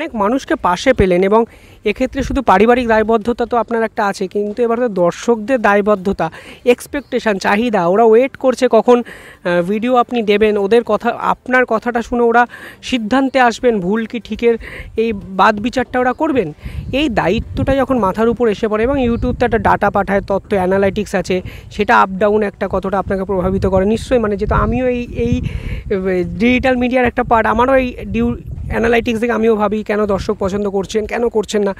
অনেক মানুষকে পাশে পেলেন এবং এক্ষেত্রে শুধু পারিবারিক দায়বদ্ধতা তো আপনার একটা আছে কিন্তু এবার তো দর্শকদের দায়বদ্ধতা এক্সপেকটেশান চাহিদা ওরা ওয়েট করছে কখন ভিডিও আপনি দেবেন ওদের কথা আপনার কথাটা শুনে ওরা সিদ্ধান্তে আসবেন ভুল কি ঠিকের এই বাদ বিচারটা ওরা করবেন এই দায়িত্বটা যখন মাথার উপর এসে পড়ে এবং ইউটিউব তো একটা ডাটা পাঠায় তথ্য অ্যানালাইটিক্স আছে সেটা আপ ডাউন একটা কতটা আপনাকে প্রভাবিত করে নিশ্চয়ই মানে যেহেতু আমিও এই এই ডিজিটাল মিডিয়ার একটা পার্ট আমারও এই ডিউ অ্যানালাইটিক্স দেখে আমিও ভাবি কেন দর্শক পছন্দ করছেন কেন করছেন না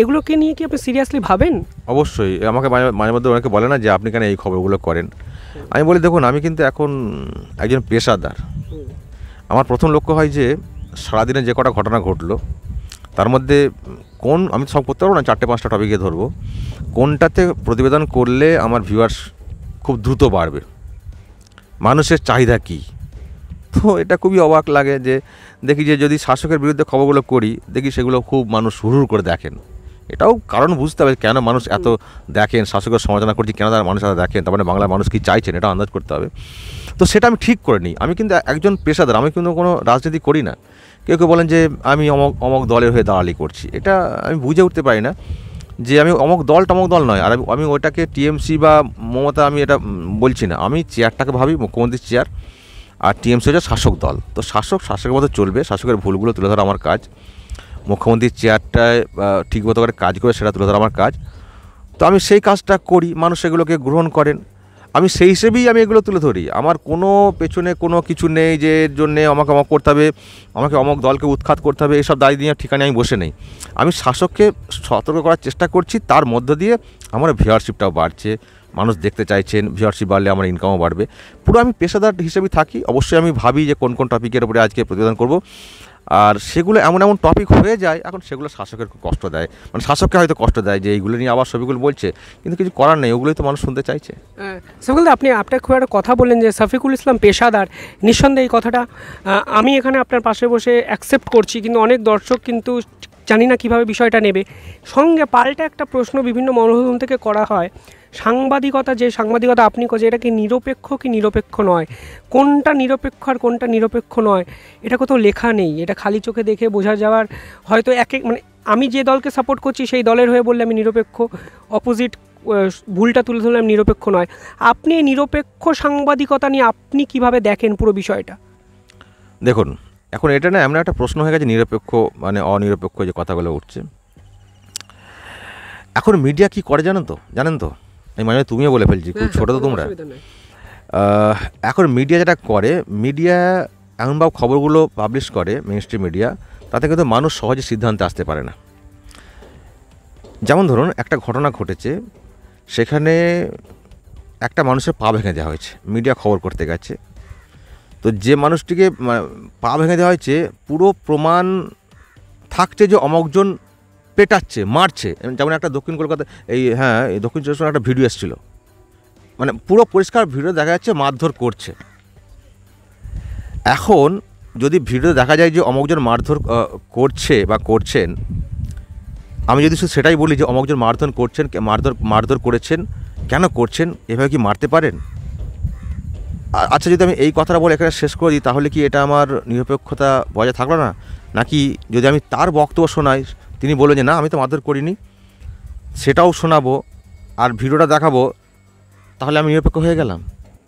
এগুলোকে নিয়ে কি আপনি সিরিয়াসলি ভাবেন অবশ্যই আমাকে মাঝে মধ্যে অনেকে বলে না যে আপনি কেন এই খবরগুলো করেন আমি বলি দেখুন আমি কিন্তু এখন একজন পেশাদার আমার প্রথম লক্ষ্য হয় যে সারাদিনে যে কটা ঘটনা ঘটলো তার মধ্যে কোন আমি সব করতে পারবো না চারটে পাঁচটা টপিকে ধরবো কোনটাতে প্রতিবেদন করলে আমার ভিউয়ার্স খুব দ্রুত বাড়বে মানুষের চাহিদা কী তো এটা খুবই অবাক লাগে যে দেখি যে যদি শাসকের বিরুদ্ধে খবরগুলো করি দেখি সেগুলো খুব মানুষ হুরুর করে দেখেন এটাও কারণ বুঝতে হবে কেন মানুষ এত দেখেন শাসকের সমালোচনা করছি কেন তারা মানুষ এত দেখেন তার মানে বাংলার মানুষ কি চাইছেন এটা আন্দাজ করতে হবে তো সেটা আমি ঠিক করে নিই আমি কিন্তু একজন পেশাদার আমি কিন্তু কোনো রাজনীতি করি না কেউ কেউ বলেন যে আমি অমক অমক দলের হয়ে দালালি করছি এটা আমি বুঝে উঠতে পারি না যে আমি অমক দল টমক দল নয় আর আমি ওইটাকে টিএমসি বা মমতা আমি এটা বলছি না আমি চেয়ারটাকে ভাবি মুখ্যমন্ত্রীর চেয়ার আর টিএমসি হচ্ছে শাসক দল তো শাসক শাসকের মধ্যে চলবে শাসকের ভুলগুলো তুলে ধরা আমার কাজ মুখ্যমন্ত্রীর চেয়ারটায় ঠিকমতো করে কাজ করে সেটা তুলে ধরা আমার কাজ তো আমি সেই কাজটা করি মানুষ এগুলোকে গ্রহণ করেন আমি সেই হিসেবেই আমি এগুলো তুলে ধরি আমার কোনো পেছনে কোনো কিছু নেই যে এর জন্যে আমাকে অমক করতে হবে আমাকে অমক দলকে উৎখাত করতে হবে এসব দায় দিয়ে ঠিকানায় আমি বসে নেই আমি শাসককে সতর্ক করার চেষ্টা করছি তার মধ্য দিয়ে আমার ভিওয়ারশিপটাও বাড়ছে মানুষ দেখতে চাইছেন ভিওয়ারশিপ বাড়লে আমার ইনকামও বাড়বে পুরো আমি পেশাদার হিসেবে থাকি অবশ্যই আমি ভাবি যে কোন কোন টপিকের উপরে আজকে প্রতিবেদন করব আর সেগুলো এমন এমন টপিক হয়ে যায় এখন সেগুলো শাসকের খুব কষ্ট দেয় মানে শাসককে হয়তো কষ্ট দেয় যে এইগুলো নিয়ে আবার ছবিগুলো বলছে কিন্তু কিছু করার নেই ওগুলোই তো মানুষ শুনতে চাইছে সেগুলো আপনি আপনার খুব একটা কথা বললেন যে শফিকুল ইসলাম পেশাদার নিঃসন্দেহে এই কথাটা আমি এখানে আপনার পাশে বসে অ্যাকসেপ্ট করছি কিন্তু অনেক দর্শক কিন্তু জানি না কীভাবে বিষয়টা নেবে সঙ্গে পাল্টা একটা প্রশ্ন বিভিন্ন মনোরঞ্জন থেকে করা হয় সাংবাদিকতা যে সাংবাদিকতা আপনি করছে এটা কি নিরপেক্ষ কি নিরপেক্ষ নয় কোনটা নিরপেক্ষ আর কোনটা নিরপেক্ষ নয় এটা কোথাও লেখা নেই এটা খালি চোখে দেখে বোঝা যাওয়ার হয়তো এক এক মানে আমি যে দলকে সাপোর্ট করছি সেই দলের হয়ে বললে আমি নিরপেক্ষ অপোজিট ভুলটা তুলে ধরলে আমি নিরপেক্ষ নয় আপনি নিরপেক্ষ সাংবাদিকতা নিয়ে আপনি কিভাবে দেখেন পুরো বিষয়টা দেখুন এখন এটা না এমন একটা প্রশ্ন হয়ে গেছে নিরপেক্ষ মানে অনিরপেক্ষ যে কথাগুলো উঠছে এখন মিডিয়া কি করে জানেন তো জানেন তো আমি মাঝে তুমিও বলে ফেলছি খুব হ্যাঁ, হ্যাঁ, ছোটো তো তোমরা এখন মিডিয়া যেটা করে মিডিয়া এমনভাবে খবরগুলো পাবলিশ করে মিনিস্ট্রি মিডিয়া তাতে কিন্তু মানুষ সহজে সিদ্ধান্তে আসতে পারে না যেমন ধরুন একটা ঘটনা ঘটেছে সেখানে একটা মানুষের পা ভেঙে দেওয়া হয়েছে মিডিয়া খবর করতে গেছে তো যে মানুষটিকে মানে, পা ভেঙে দেওয়া হয়েছে পুরো প্রমাণ থাকছে যে অমকজন পেটাচ্ছে মারছে যেমন একটা দক্ষিণ কলকাতা এই হ্যাঁ এই দক্ষিণ চব্বিশ একটা ভিডিও এসেছিলো মানে পুরো পরিষ্কার ভিডিও দেখা যাচ্ছে মারধর করছে এখন যদি ভিডিও দেখা যায় যে অমকজন মারধর করছে বা করছেন আমি যদি শুধু সেটাই বলি যে অমকজন মারধর করছেন মারধর মারধর করেছেন কেন করছেন এভাবে কি মারতে পারেন আচ্ছা যদি আমি এই কথাটা বলে এখানে শেষ করে দিই তাহলে কি এটা আমার নিরপেক্ষতা বজায় থাকলো না নাকি যদি আমি তার বক্তব্য শোনাই তিনি বললেন যে না আমি তো মারধর করিনি সেটাও শোনাবো আর ভিডিওটা দেখাবো তাহলে আমি নিরপেক্ষ হয়ে গেলাম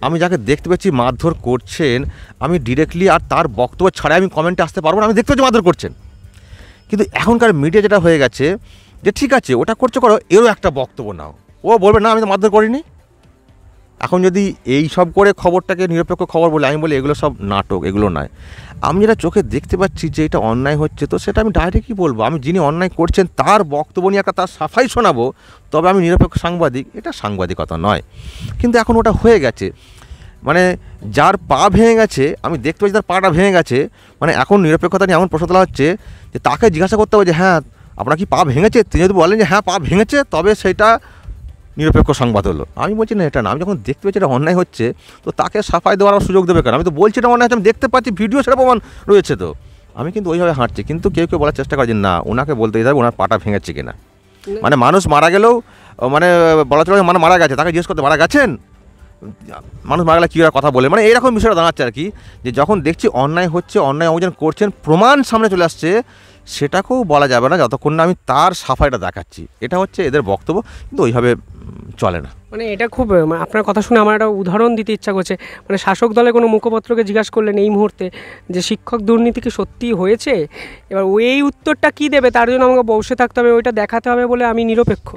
আমি যাকে দেখতে পাচ্ছি মারধর করছেন আমি ডিরেক্টলি আর তার বক্তব্য ছাড়াই আমি কমেন্টে আসতে পারবো না আমি দেখতে পাচ্ছি মারধর করছেন কিন্তু এখনকার মিডিয়া যেটা হয়ে গেছে যে ঠিক আছে ওটা করছো করো এরও একটা বক্তব্য নাও ও বলবে না আমি তো মারধর করিনি এখন যদি এই সব করে খবরটাকে নিরপেক্ষ খবর বলে আমি বলি এগুলো সব নাটক এগুলো নয় আমি যেটা চোখে দেখতে পাচ্ছি যে এটা অন্যায় হচ্ছে তো সেটা আমি ডাইরেক্টই বলবো আমি যিনি অন্যায় করছেন তার বক্তব্য নিয়ে একটা তার সাফাই শোনাবো তবে আমি নিরপেক্ষ সাংবাদিক এটা সাংবাদিকতা নয় কিন্তু এখন ওটা হয়ে গেছে মানে যার পা ভেঙে গেছে আমি দেখতে পাচ্ছি তার পাটা ভেঙে গেছে মানে এখন নিরপেক্ষতা নিয়ে এমন প্রশ্ন তোলা হচ্ছে যে তাকে জিজ্ঞাসা করতে হবে যে হ্যাঁ আপনার কি পা ভেঙেছে তিনি যদি বলেন যে হ্যাঁ পা ভেঙেছে তবে সেটা নিরপেক্ষ সংবাদ হলো আমি বলছি না এটা না আমি যখন দেখতে পাচ্ছি এটা অন্যায় হচ্ছে তো তাকে সাফাই দেওয়ার সুযোগ দেবে কেন আমি তো বলছি এটা অন্যায় হচ্ছে আমি দেখতে পাচ্ছি ভিডিও সেটা প্রমাণ রয়েছে তো আমি কিন্তু ওইভাবে হাঁটছি কিন্তু কেউ কেউ বলার চেষ্টা করে যে না ওনাকে বলতে যাবে ওনার পাটা ভেঙেছে কিনা মানে মানুষ মারা গেলেও মানে বলা চলে মানে মারা গেছে তাকে জিজ্ঞেস করতে মারা গেছেন মানুষ মারা গেলে কী কথা বলে মানে এইরকম বিষয়টা দাঁড়াচ্ছে আর কি যে যখন দেখছি অন্যায় হচ্ছে অন্যায় অভিযান করছেন প্রমাণ সামনে চলে আসছে সেটাকেও বলা যাবে না যতক্ষণ না আমি তার সাফাইটা দেখাচ্ছি এটা হচ্ছে এদের বক্তব্য কিন্তু ওইভাবে চলে না মানে এটা খুব মানে আপনার কথা শুনে আমার একটা উদাহরণ দিতে ইচ্ছা করছে মানে শাসক দলে কোনো মুখপত্রকে জিজ্ঞাসা করলেন এই মুহূর্তে যে শিক্ষক দুর্নীতি কি সত্যি হয়েছে এবার ওই উত্তরটা কি দেবে তার জন্য আমাকে বসে থাকতে হবে ওইটা দেখাতে হবে বলে আমি নিরপেক্ষ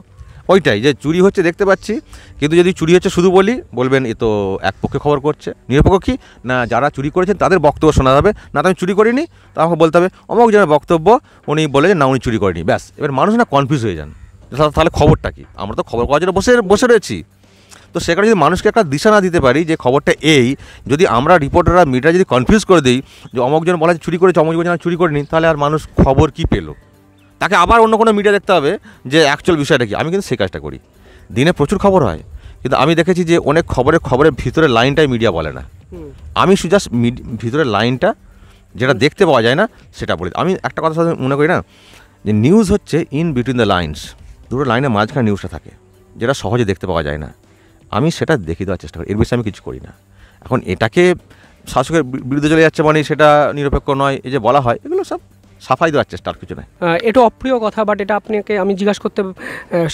ওইটাই যে চুরি হচ্ছে দেখতে পাচ্ছি কিন্তু যদি চুরি হচ্ছে শুধু বলি বলবেন এ তো এক পক্ষে খবর করছে নিরপেক্ষ কি না যারা চুরি করেছেন তাদের বক্তব্য শোনা যাবে না তো আমি চুরি করিনি তা আমাকে বলতে হবে অমুক জনের বক্তব্য উনি বলে যে না উনি চুরি করেনি ব্যাস এবার মানুষ না কনফিউজ হয়ে যান তাহলে খবরটা কি আমরা তো খবর পাওয়ার জন্য বসে বসে রয়েছি তো সেখানে যদি মানুষকে একটা দিশা না দিতে পারি যে খবরটা এই যদি আমরা রিপোর্টাররা মিডিয়া যদি কনফিউজ করে দিই যে অমুকজন বলা চুরি করেছে জন চুরি করেনি তাহলে আর মানুষ খবর কি পেলো তাকে আবার অন্য কোনো মিডিয়া দেখতে হবে যে অ্যাকচুয়াল বিষয়টা কি আমি কিন্তু সেই কাজটা করি দিনে প্রচুর খবর হয় কিন্তু আমি দেখেছি যে অনেক খবরের খবরের ভিতরে লাইনটাই মিডিয়া বলে না আমি সুজাস ভিতরে লাইনটা যেটা দেখতে পাওয়া যায় না সেটা বলি আমি একটা কথা সাথে মনে করি না যে নিউজ হচ্ছে ইন বিটুইন দ্য লাইন্স দুটো লাইনের মাঝখানে নিউজটা থাকে যেটা সহজে দেখতে পাওয়া যায় না আমি সেটা দেখে দেওয়ার চেষ্টা করি এর বিষয়ে আমি কিছু করি না এখন এটাকে শাসকের বিরুদ্ধে চলে যাচ্ছে মানে সেটা নিরপেক্ষ নয় এই যে বলা হয় এগুলো সব সাফাই দেওয়ার চেষ্টা আর কিছু না এটা অপ্রিয় কথা বাট এটা আপনাকে আমি জিজ্ঞাসা করতে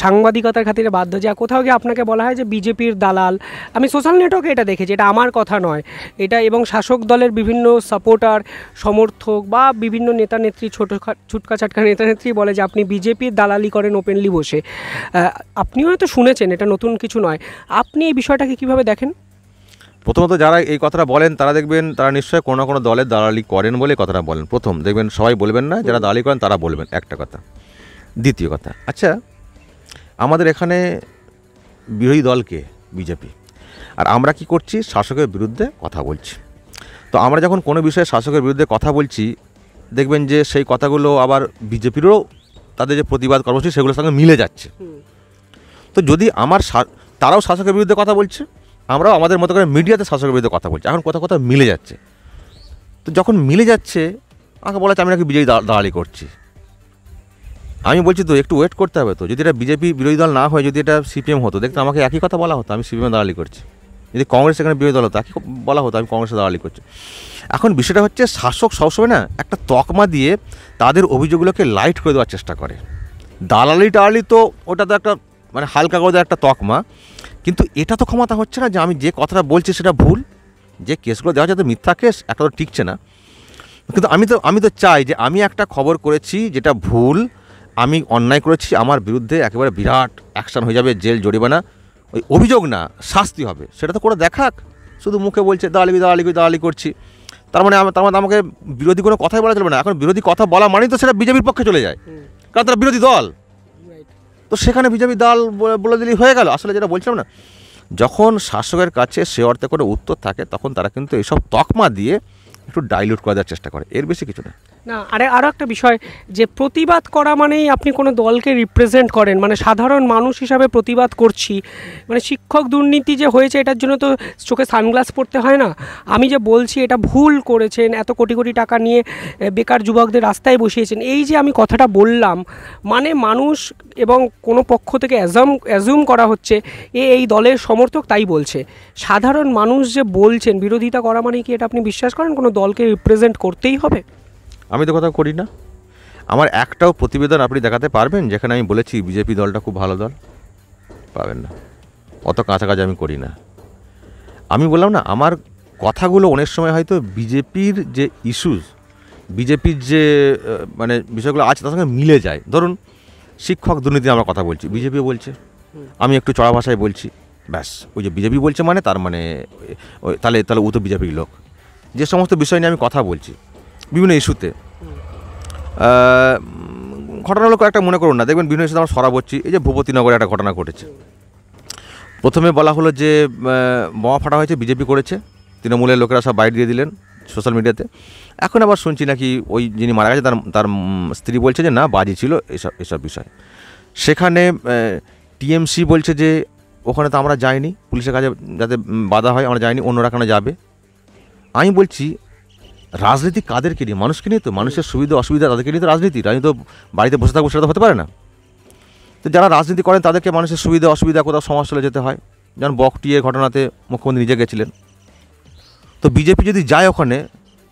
সাংবাদিকতার খাতিরে বাধ্য যে কোথাও গিয়ে আপনাকে বলা হয় যে বিজেপির দালাল আমি সোশ্যাল নেটওয়ার্কে এটা দেখেছি এটা আমার কথা নয় এটা এবং শাসক দলের বিভিন্ন সাপোর্টার সমর্থক বা বিভিন্ন নেতা নেত্রী ছোটো ছুটকা ছাটকা নেতা নেত্রী বলে যে আপনি বিজেপির দালালি করেন ওপেনলি বসে আপনিও হয়তো শুনেছেন এটা নতুন কিছু নয় আপনি এই বিষয়টাকে কীভাবে দেখেন প্রথমত যারা এই কথাটা বলেন তারা দেখবেন তারা নিশ্চয়ই কোনো না কোনো দলের দালালি করেন বলে কথাটা বলেন প্রথম দেখবেন সবাই বলবেন না যারা দালালি করেন তারা বলবেন একটা কথা দ্বিতীয় কথা আচ্ছা আমাদের এখানে বিরোধী দলকে বিজেপি আর আমরা কি করছি শাসকের বিরুদ্ধে কথা বলছি তো আমরা যখন কোনো বিষয়ে শাসকের বিরুদ্ধে কথা বলছি দেখবেন যে সেই কথাগুলো আবার বিজেপিরও তাদের যে প্রতিবাদ কর্মসূচি সেগুলোর সঙ্গে মিলে যাচ্ছে তো যদি আমার তারাও শাসকের বিরুদ্ধে কথা বলছে আমরাও আমাদের মতো করে মিডিয়াতে শাসকের বিরুদ্ধে কথা বলছি এখন কথা কথা মিলে যাচ্ছে তো যখন মিলে যাচ্ছে আমাকে বলা হচ্ছে আমি নাকি বিজয়ী দালালি করছি আমি বলছি তো একটু ওয়েট করতে হবে তো যদি এটা বিজেপি বিরোধী দল না হয় যদি এটা সিপিএম হতো দেখতে আমাকে একই কথা বলা হতো আমি সিপিএমে দালালি করছি যদি কংগ্রেস এখানে বিরোধী দল হতো একই বলা হতো আমি কংগ্রেসে দাঁড়ালি করছি এখন বিষয়টা হচ্ছে শাসক সবসময় না একটা তকমা দিয়ে তাদের অভিযোগগুলোকে লাইট করে দেওয়ার চেষ্টা করে দালালি টালালি তো ওটা তো একটা মানে হালকা করে একটা তকমা কিন্তু এটা তো ক্ষমতা হচ্ছে না যে আমি যে কথাটা বলছি সেটা ভুল যে কেসগুলো দেওয়া যাতে মিথ্যা কেস একটা তো টিকছে না কিন্তু আমি তো আমি তো চাই যে আমি একটা খবর করেছি যেটা ভুল আমি অন্যায় করেছি আমার বিরুদ্ধে একেবারে বিরাট অ্যাকশান হয়ে যাবে জেল জরিমানা ওই অভিযোগ না শাস্তি হবে সেটা তো করে দেখাক শুধু মুখে বলছে দাঁড়ালিবি করে দাঁড়ালি করছি তার মানে তার মানে আমাকে বিরোধী কোনো কথাই বলা চলবে না এখন বিরোধী কথা বলা মানেই তো সেটা বিজেপির পক্ষে চলে যায় কারণ তারা বিরোধী দল তো সেখানে বিজেপি দাল বলে দিলেই হয়ে গেল আসলে যেটা বলছিলাম না যখন শাসকের কাছে সে অর্থে করে উত্তর থাকে তখন তারা কিন্তু এইসব তকমা দিয়ে একটু ডাইলুট করার চেষ্টা করে এর বেশি কিছু না না আরে আরও একটা বিষয় যে প্রতিবাদ করা মানেই আপনি কোনো দলকে রিপ্রেজেন্ট করেন মানে সাধারণ মানুষ হিসাবে প্রতিবাদ করছি মানে শিক্ষক দুর্নীতি যে হয়েছে এটার জন্য তো চোখে সানগ্লাস পড়তে হয় না আমি যে বলছি এটা ভুল করেছেন এত কোটি কোটি টাকা নিয়ে বেকার যুবকদের রাস্তায় বসিয়েছেন এই যে আমি কথাটা বললাম মানে মানুষ এবং কোনো পক্ষ থেকে অ্যাজাম অ্যাজুম করা হচ্ছে এ এই দলের সমর্থক তাই বলছে সাধারণ মানুষ যে বলছেন বিরোধিতা করা মানে কি এটা আপনি বিশ্বাস করেন কোনো দলকে রিপ্রেজেন্ট করতেই হবে আমি তো কথা করি না আমার একটাও প্রতিবেদন আপনি দেখাতে পারবেন যেখানে আমি বলেছি বিজেপি দলটা খুব ভালো দল পাবেন না অত কাছাকাছি আমি করি না আমি বললাম না আমার কথাগুলো অনেক সময় হয়তো বিজেপির যে ইস্যুস বিজেপির যে মানে বিষয়গুলো আছে তার সঙ্গে মিলে যায় ধরুন শিক্ষক দুর্নীতি আমরা কথা বলছি বিজেপি বলছে আমি একটু চড়া ভাষায় বলছি ব্যাস ওই যে বিজেপি বলছে মানে তার মানে তাহলে তাহলে ও তো বিজেপির লোক যে সমস্ত বিষয় নিয়ে আমি কথা বলছি বিভিন্ন ইস্যুতে ঘটনা হলো একটা মনে করুন না দেখবেন বিভিন্ন ইস্যুতে আমরা সরা পড়ছি এই যে ভূপতিনগরে একটা ঘটনা ঘটেছে প্রথমে বলা হলো যে বোমা ফাটা হয়েছে বিজেপি করেছে তৃণমূলের লোকেরা সব বাইট দিয়ে দিলেন সোশ্যাল মিডিয়াতে এখন আবার শুনছি নাকি ওই যিনি মারা গেছে তার তার স্ত্রী বলছে যে না বাজি ছিল এসব এসব বিষয় সেখানে টিএমসি বলছে যে ওখানে তো আমরা যাইনি পুলিশের কাছে যাতে বাধা হয় আমরা যাইনি অন্যরা কেন যাবে আমি বলছি রাজনীতি কাদেরকে নিয়ে মানুষকে নিয়ে তো মানুষের সুবিধা অসুবিধা তাদেরকে নিয়ে তো রাজনীতি রাজনীতি তো বাড়িতে বসে থাকবো সেটা তো হতে পারে না তো যারা রাজনীতি করেন তাদেরকে মানুষের সুবিধা অসুবিধা কোথাও সমস্যা যেতে হয় যেমন বকটিয়ের ঘটনাতে মুখ্যমন্ত্রী নিজে গেছিলেন তো বিজেপি যদি যায় ওখানে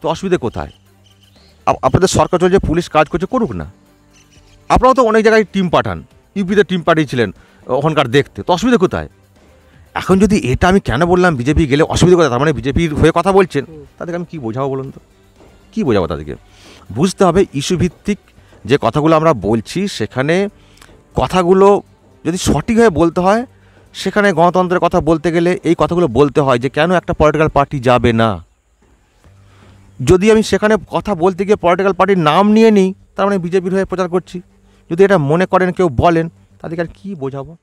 তো অসুবিধে কোথায় আপনাদের সরকার চলছে পুলিশ কাজ করছে করুক না আপনারাও তো অনেক জায়গায় টিম পাঠান ইউপিতে টিম পাঠিয়েছিলেন ওখানকার দেখতে তো অসুবিধা কোথায় এখন যদি এটা আমি কেন বললাম বিজেপি গেলে অসুবিধা কথা তার মানে বিজেপির হয়ে কথা বলছেন তাদেরকে আমি কী বোঝাবো বলুন তো কী বোঝাবো তাদেরকে বুঝতে হবে ইস্যুভিত্তিক যে কথাগুলো আমরা বলছি সেখানে কথাগুলো যদি সঠিকভাবে বলতে হয় সেখানে গণতন্ত্রের কথা বলতে গেলে এই কথাগুলো বলতে হয় যে কেন একটা পলিটিক্যাল পার্টি যাবে না যদি আমি সেখানে কথা বলতে গিয়ে পলিটিক্যাল পার্টির নাম নিয়ে নিই তার মানে বিজেপির হয়ে প্রচার করছি যদি এটা মনে করেন কেউ বলেন তাদেরকে আর কী বোঝাবো